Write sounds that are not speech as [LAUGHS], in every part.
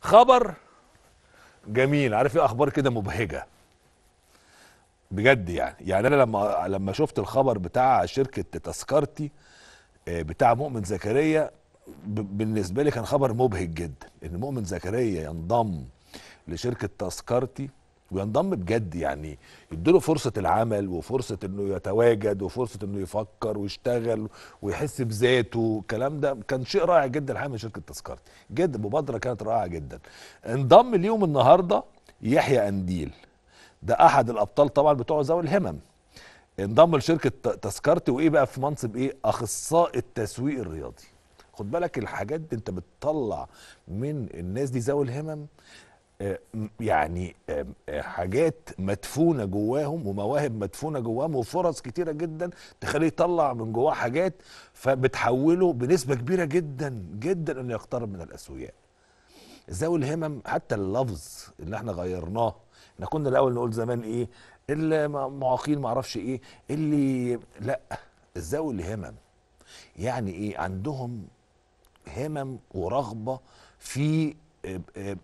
خبر جميل عارف ايه اخبار كده مبهجه بجد يعني يعني انا لما لما شفت الخبر بتاع شركه تذكرتي آه، بتاع مؤمن زكريا بالنسبه لي كان خبر مبهج جدا ان مؤمن زكريا ينضم لشركه تذكرتي وينضم بجد يعني يديله فرصه العمل وفرصه انه يتواجد وفرصه انه يفكر ويشتغل ويحس بذاته الكلام ده كان شيء رائع جدا الحقيقه من شركه تذكرتي جدا مبادره كانت رائعه جدا انضم اليوم النهارده يحيى انديل ده احد الابطال طبعا بتوع ذوي الهمم انضم لشركه تذكرتي وايه بقى في منصب ايه اخصائي التسويق الرياضي خد بالك الحاجات دي انت بتطلع من الناس دي ذوي الهمم آه، يعني آه، آه، حاجات مدفونه جواهم ومواهب مدفونه جواهم وفرص كتيره جدا تخليه يطلع من جواه حاجات فبتحوله بنسبه كبيره جدا جدا انه يقترب من الاسوياء. ذوي الهمم حتى اللفظ اللي احنا غيرناه احنا كنا الاول نقول زمان ايه المعاقين ما اعرفش ايه اللي لا ذوي الهمم يعني ايه عندهم همم ورغبه في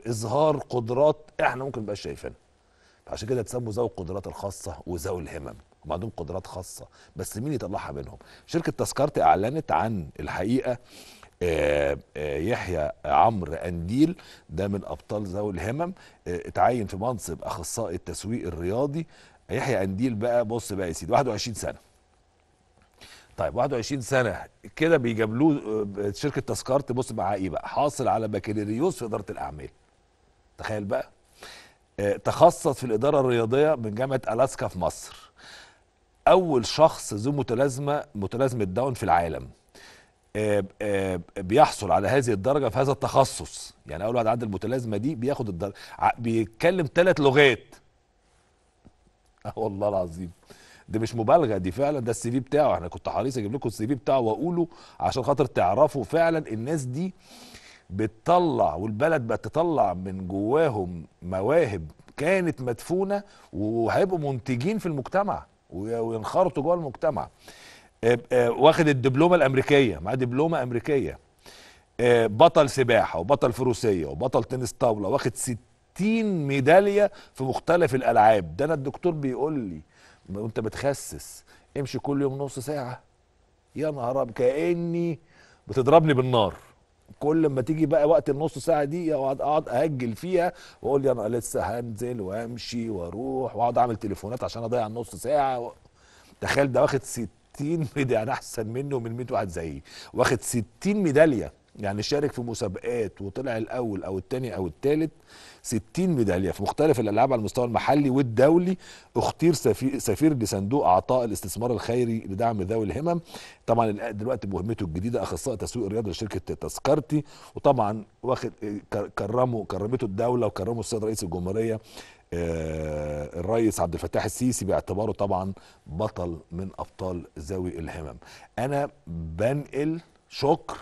اظهار قدرات احنا ممكن نبقى شايفينها عشان كده تسموا ذوي القدرات الخاصه وذوي الهمم هم عندهم قدرات خاصه بس مين يطلعها منهم شركه تذكرتي اعلنت عن الحقيقه آه، آه، يحيى عمرو انديل ده من ابطال ذوي الهمم آه، اتعين في منصب اخصائي التسويق الرياضي يحيى انديل بقى بص بقى يا سيدي 21 سنه طيب 21 سنه كده بيجابلوه آه، شركه تذكره بص معاه ايه بقى حاصل على بكالوريوس في اداره الاعمال تخيل بقى آه تخصص في الاداره الرياضيه من جامعه الاسكا في مصر اول شخص ذو متلازمه متلازمه داون في العالم آه آه بيحصل على هذه الدرجه في هذا التخصص يعني اول واحد عنده المتلازمه دي بياخد الدرجه بيتكلم ثلاث لغات اه [LAUGHS] والله العظيم دي مش مبالغه دي فعلا ده السي في بتاعه انا كنت حريص اجيب لكم السي في بتاعه واقوله عشان خاطر تعرفوا فعلا الناس دي بتطلع والبلد بتطلع من جواهم مواهب كانت مدفونه وهيبقوا منتجين في المجتمع وينخرطوا جوه المجتمع آه، آه، واخد الدبلومه الامريكيه مع دبلومه امريكيه آه، بطل سباحه وبطل فروسيه وبطل تنس طاوله واخد 60 ميداليه في مختلف الالعاب ده انا الدكتور بيقول لي وانت بتخسس امشي كل يوم نص ساعه يا نهار كاني بتضربني بالنار كل ما تيجي بقى وقت النص ساعه دي اقعد اقعد اهجل فيها واقول يا انا لسه هنزل وامشي واروح واقعد اعمل تليفونات عشان اضيع النص ساعه تخيل ده واخد 60 ميداليه انا احسن منه ومن 100 واحد زيي واخد 60 ميداليه يعني شارك في مسابقات وطلع الاول او الثاني او الثالث 60 ميداليه في مختلف الالعاب على المستوى المحلي والدولي اختير سفير لصندوق اعطاء الاستثمار الخيري لدعم ذوي الهمم طبعا دلوقتي مهمته الجديده اخصائي تسويق الرياضه لشركه تذكرتي وطبعا واخد كرمه كرمته الدوله وكرمه السيد رئيس الجمهوريه آه، الرئيس عبد الفتاح السيسي باعتباره طبعا بطل من ابطال ذوي الهمم انا بنقل شكر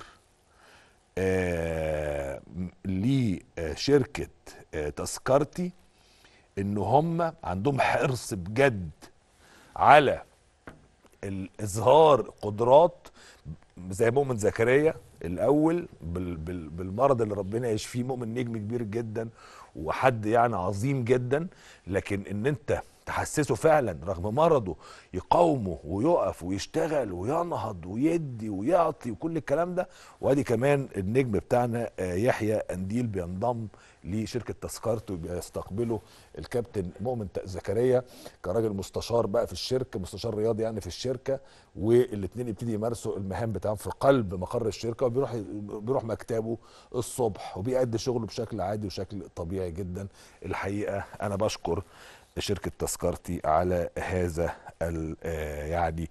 آه، لشركه آه، آه، تذكرتي ان هم عندهم حرص بجد على اظهار قدرات زي مؤمن زكريا الاول بالمرض اللي ربنا يشفيه مؤمن نجم كبير جدا وحد يعني عظيم جدا لكن ان انت تحسسه فعلا رغم مرضه يقاومه ويقف ويشتغل وينهض ويدي ويعطي وكل الكلام ده وادي كمان النجم بتاعنا آه، يحيى انديل بينضم لشركه تذكرته وبيستقبله الكابتن مؤمن زكريا كراجل مستشار بقى في الشركه مستشار رياضي يعني في الشركه والاثنين يبتدي يمارسوا المهام بتاعهم في قلب مقر الشركه وبيروح بيروح مكتبه الصبح وبيأدي شغله بشكل عادي وشكل طبيعي جدا الحقيقه انا بشكر شركه تذكرتي على هذا آه، يعني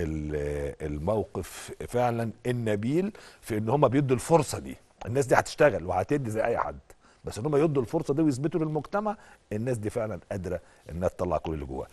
آه، الموقف فعلا النبيل في ان هم بيدوا الفرصه دي الناس دي هتشتغل وهتدي زي اي حد بس ان هم يدوا الفرصه دي ويثبتوا للمجتمع الناس دي فعلا قادره انها تطلع كل اللي جواها